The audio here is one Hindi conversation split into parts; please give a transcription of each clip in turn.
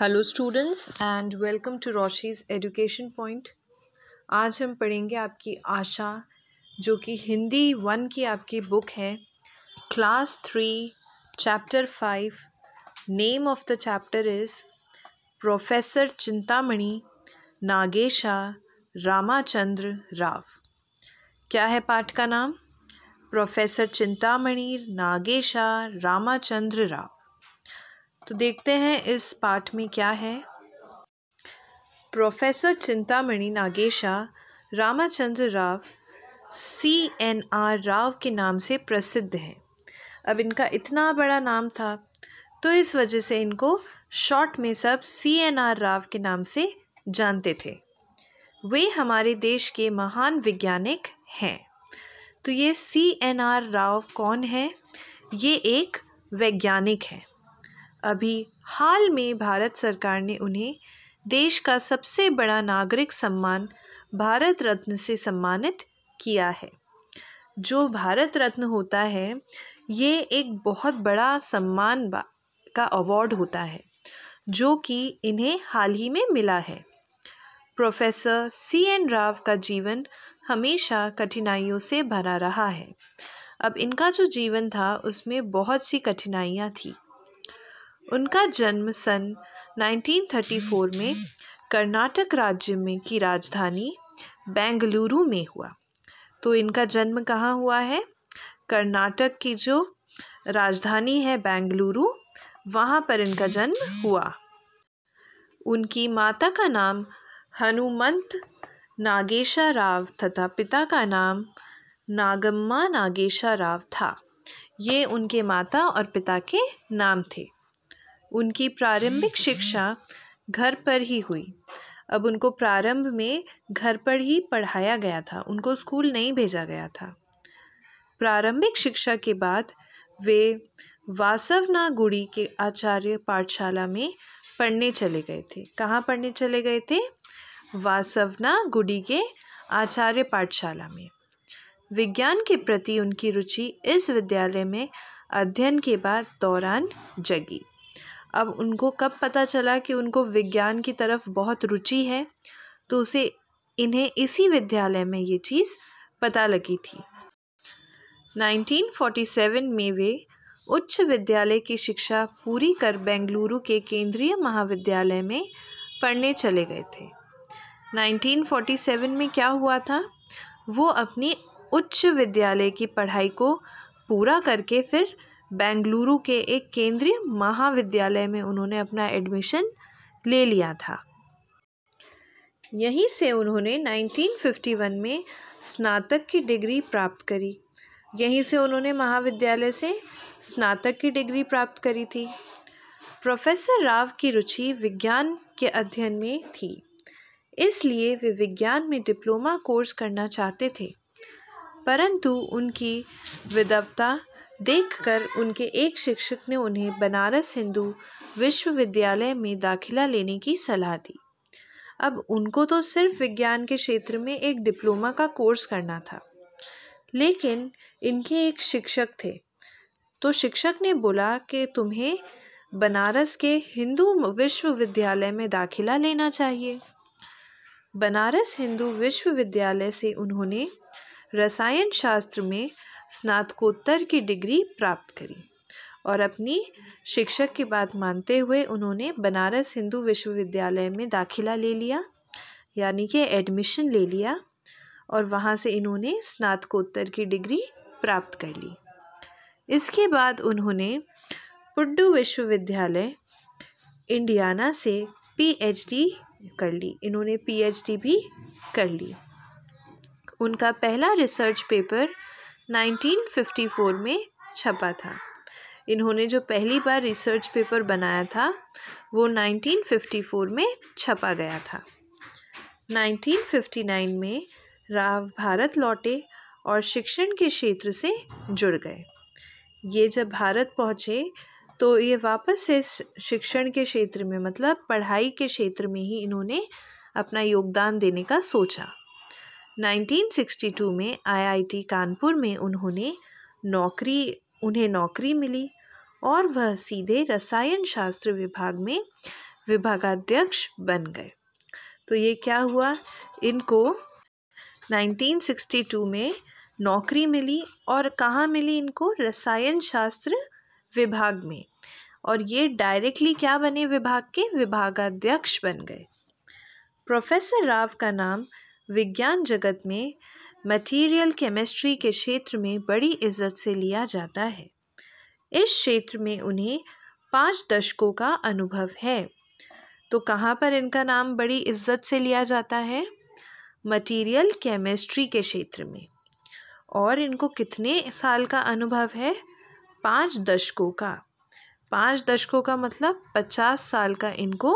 hello students and welcome to Roshi's education point आज हम पढ़ेंगे आपकी आशा जो कि हिंदी वन की आपकी बुक है class three chapter five name of the chapter is professor Chintamani Nagesha Ramachandra Rao क्या है पाठ का नाम प्रोफेसर चिंतामणि नागेशा रामाचंद्र राव तो देखते हैं इस पाठ में क्या है professor Chintamani Nagesha Ramachandra Rao C N R Rao के नाम से प्रसिद्ध हैं अब इनका इतना बड़ा नाम था तो इस वजह से इनको शॉर्ट में सब सी एन आर राव के नाम से जानते थे वे हमारे देश के महान वैज्ञानिक हैं तो ये सी एन आर राव कौन है ये एक वैज्ञानिक है अभी हाल में भारत सरकार ने उन्हें देश का सबसे बड़ा नागरिक सम्मान भारत रत्न से सम्मानित किया है जो भारत रत्न होता है ये एक बहुत बड़ा सम्मान का अवार्ड होता है जो कि इन्हें हाल ही में मिला है प्रोफेसर सी एन राव का जीवन हमेशा कठिनाइयों से भरा रहा है अब इनका जो जीवन था उसमें बहुत सी कठिनाइयाँ थीं उनका जन्म सन 1934 में कर्नाटक राज्य में की राजधानी बेंगलुरु में हुआ तो इनका जन्म कहाँ हुआ है कर्नाटक की जो राजधानी है बेंगलुरु वहाँ पर इनका जन्म हुआ उनकी माता का नाम हनुमंत नागेशा राव तथा पिता का नाम नागम्मा नागेशा राव था ये उनके माता और पिता के नाम थे उनकी प्रारंभिक शिक्षा घर पर ही हुई अब उनको प्रारंभ में घर पर ही पढ़ाया गया था उनको स्कूल नहीं भेजा गया था प्रारंभिक शिक्षा के बाद वे वासवनागुड़ी के आचार्य पाठशाला में पढ़ने चले गए थे कहाँ पढ़ने चले गए थे वासवनागुड़ी के आचार्य पाठशाला में विज्ञान के प्रति उनकी रुचि इस विद्यालय में अध्ययन के बाद दौरान जगी अब उनको कब पता चला कि उनको विज्ञान की तरफ बहुत रुचि है तो उसे इन्हें इसी विद्यालय में ये चीज़ पता लगी थी 1947 में वे उच्च विद्यालय की शिक्षा पूरी कर बेंगलुरु के केंद्रीय महाविद्यालय में पढ़ने चले गए थे 1947 में क्या हुआ था वो अपनी उच्च विद्यालय की पढ़ाई को पूरा करके फिर बेंगलुरु के एक केंद्रीय महाविद्यालय में उन्होंने अपना एडमिशन ले लिया था यहीं से उन्होंने 1951 में स्नातक की डिग्री प्राप्त करी यहीं से उन्होंने महाविद्यालय से स्नातक की डिग्री प्राप्त करी थी प्रोफेसर राव की रुचि विज्ञान के अध्ययन में थी इसलिए वे विज्ञान में डिप्लोमा कोर्स करना चाहते थे परंतु उनकी विधवता देखकर उनके एक शिक्षक ने उन्हें बनारस हिंदू विश्वविद्यालय में दाखिला लेने की सलाह दी अब उनको तो सिर्फ विज्ञान के क्षेत्र में एक डिप्लोमा का कोर्स करना था लेकिन इनके एक शिक्षक थे तो शिक्षक ने बोला कि तुम्हें बनारस के हिंदू विश्वविद्यालय में दाखिला लेना चाहिए बनारस हिंदू विश्वविद्यालय से उन्होंने रसायन शास्त्र में स्नातकोत्तर की डिग्री प्राप्त करी और अपनी शिक्षक की बात मानते हुए उन्होंने बनारस हिंदू विश्वविद्यालय में दाखिला ले लिया यानी कि एडमिशन ले लिया और वहाँ से इन्होंने स्नातकोत्तर की डिग्री प्राप्त कर ली इसके बाद उन्होंने पुड्डू विश्वविद्यालय इंडियाना से पीएचडी कर ली इन्होंने पीएचडी भी कर ली उनका पहला रिसर्च पेपर 1954 में छपा था इन्होंने जो पहली बार रिसर्च पेपर बनाया था वो 1954 में छपा गया था 1959 में राव भारत लौटे और शिक्षण के क्षेत्र से जुड़ गए ये जब भारत पहुँचे तो ये वापस से शिक्षण के क्षेत्र में मतलब पढ़ाई के क्षेत्र में ही इन्होंने अपना योगदान देने का सोचा 1962 में आईआईटी कानपुर में उन्होंने नौकरी उन्हें नौकरी मिली और वह सीधे रसायन शास्त्र विभाग में विभागाध्यक्ष बन गए तो ये क्या हुआ इनको 1962 में नौकरी मिली और कहाँ मिली इनको रसायन शास्त्र विभाग में और ये डायरेक्टली क्या बने विभाग के विभागाध्यक्ष बन गए प्रोफेसर राव का नाम विज्ञान जगत में मटेरियल केमिस्ट्री के क्षेत्र में बड़ी इज्जत से लिया जाता है इस क्षेत्र में उन्हें पाँच दशकों का अनुभव है तो कहाँ पर इनका नाम बड़ी इज्जत से लिया जाता है मटेरियल केमिस्ट्री के क्षेत्र में और इनको कितने साल का अनुभव है पाँच दशकों का पाँच दशकों का मतलब पचास साल का इनको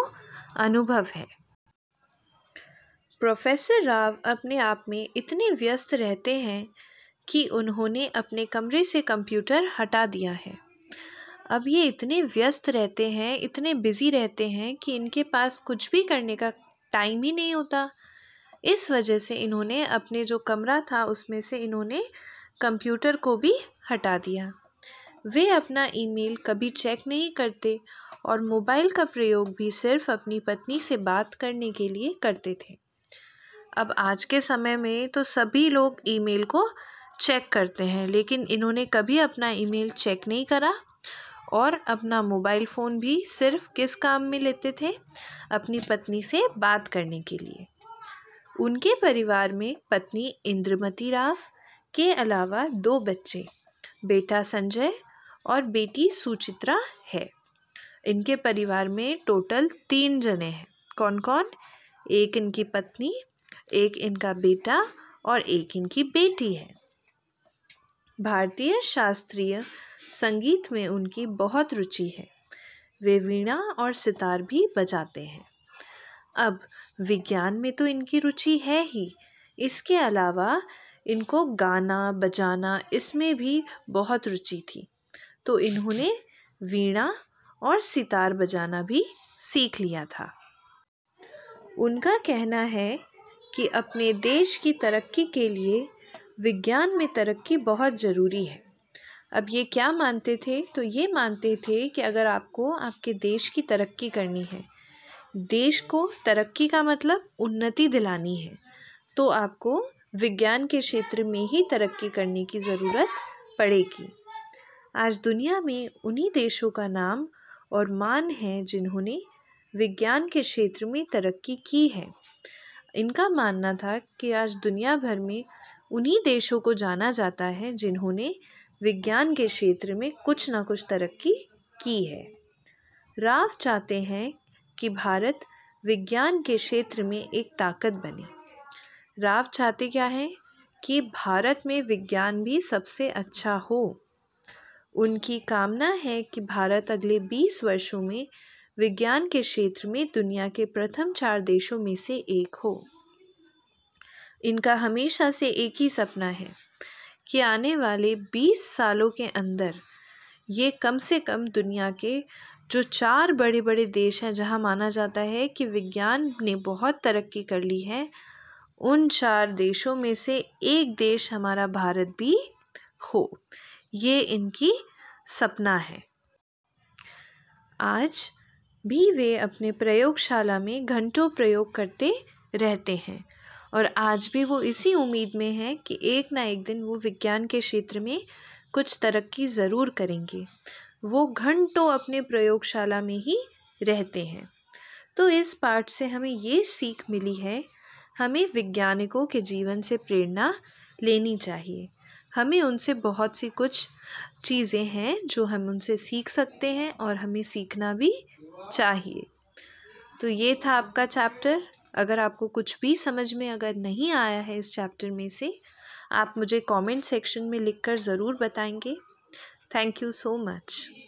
अनुभव है प्रोफेसर राव अपने आप में इतने व्यस्त रहते हैं कि उन्होंने अपने कमरे से कंप्यूटर हटा दिया है अब ये इतने व्यस्त रहते हैं इतने बिज़ी रहते हैं कि इनके पास कुछ भी करने का टाइम ही नहीं होता इस वजह से इन्होंने अपने जो कमरा था उसमें से इन्होंने कंप्यूटर को भी हटा दिया वे अपना ईमेल कभी चेक नहीं करते और मोबाइल का प्रयोग भी सिर्फ अपनी पत्नी से बात करने के लिए करते थे अब आज के समय में तो सभी लोग ईमेल को चेक करते हैं लेकिन इन्होंने कभी अपना ईमेल चेक नहीं करा और अपना मोबाइल फ़ोन भी सिर्फ किस काम में लेते थे अपनी पत्नी से बात करने के लिए उनके परिवार में पत्नी इंद्रमती राव के अलावा दो बच्चे बेटा संजय और बेटी सुचित्रा है इनके परिवार में टोटल तीन जने हैं कौन कौन एक इनकी पत्नी एक इनका बेटा और एक इनकी बेटी है भारतीय शास्त्रीय संगीत में उनकी बहुत रुचि है वे वीणा और सितार भी बजाते हैं अब विज्ञान में तो इनकी रुचि है ही इसके अलावा इनको गाना बजाना इसमें भी बहुत रुचि थी तो इन्होंने वीणा और सितार बजाना भी सीख लिया था उनका कहना है कि अपने देश की तरक्की के लिए विज्ञान में तरक्की बहुत ज़रूरी है अब ये क्या मानते थे तो ये मानते थे कि अगर आपको आपके देश की तरक्की करनी है देश को तरक्की का मतलब उन्नति दिलानी है तो आपको विज्ञान के क्षेत्र में ही तरक्की करने की ज़रूरत पड़ेगी आज दुनिया में उन्हीं देशों का नाम और मान है जिन्होंने विज्ञान के क्षेत्र में तरक्की की है इनका मानना था कि आज दुनिया भर में उन्हीं देशों को जाना जाता है जिन्होंने विज्ञान के क्षेत्र में कुछ ना कुछ तरक्की की है राव चाहते हैं कि भारत विज्ञान के क्षेत्र में एक ताकत बने राव चाहते क्या हैं कि भारत में विज्ञान भी सबसे अच्छा हो उनकी कामना है कि भारत अगले 20 वर्षों में विज्ञान के क्षेत्र में दुनिया के प्रथम चार देशों में से एक हो इनका हमेशा से एक ही सपना है कि आने वाले 20 सालों के अंदर ये कम से कम दुनिया के जो चार बड़े बड़े देश हैं जहाँ माना जाता है कि विज्ञान ने बहुत तरक्की कर ली है उन चार देशों में से एक देश हमारा भारत भी हो ये इनकी सपना है आज भी वे अपने प्रयोगशाला में घंटों प्रयोग करते रहते हैं और आज भी वो इसी उम्मीद में हैं कि एक ना एक दिन वो विज्ञान के क्षेत्र में कुछ तरक्की ज़रूर करेंगे वो घंटों अपने प्रयोगशाला में ही रहते हैं तो इस पाठ से हमें ये सीख मिली है हमें वैज्ञानिकों के जीवन से प्रेरणा लेनी चाहिए हमें उनसे बहुत सी कुछ चीज़ें हैं जो हम उनसे सीख सकते हैं और हमें सीखना भी चाहिए तो ये था आपका चैप्टर अगर आपको कुछ भी समझ में अगर नहीं आया है इस चैप्टर में से आप मुझे कमेंट सेक्शन में लिखकर ज़रूर बताएंगे थैंक यू सो मच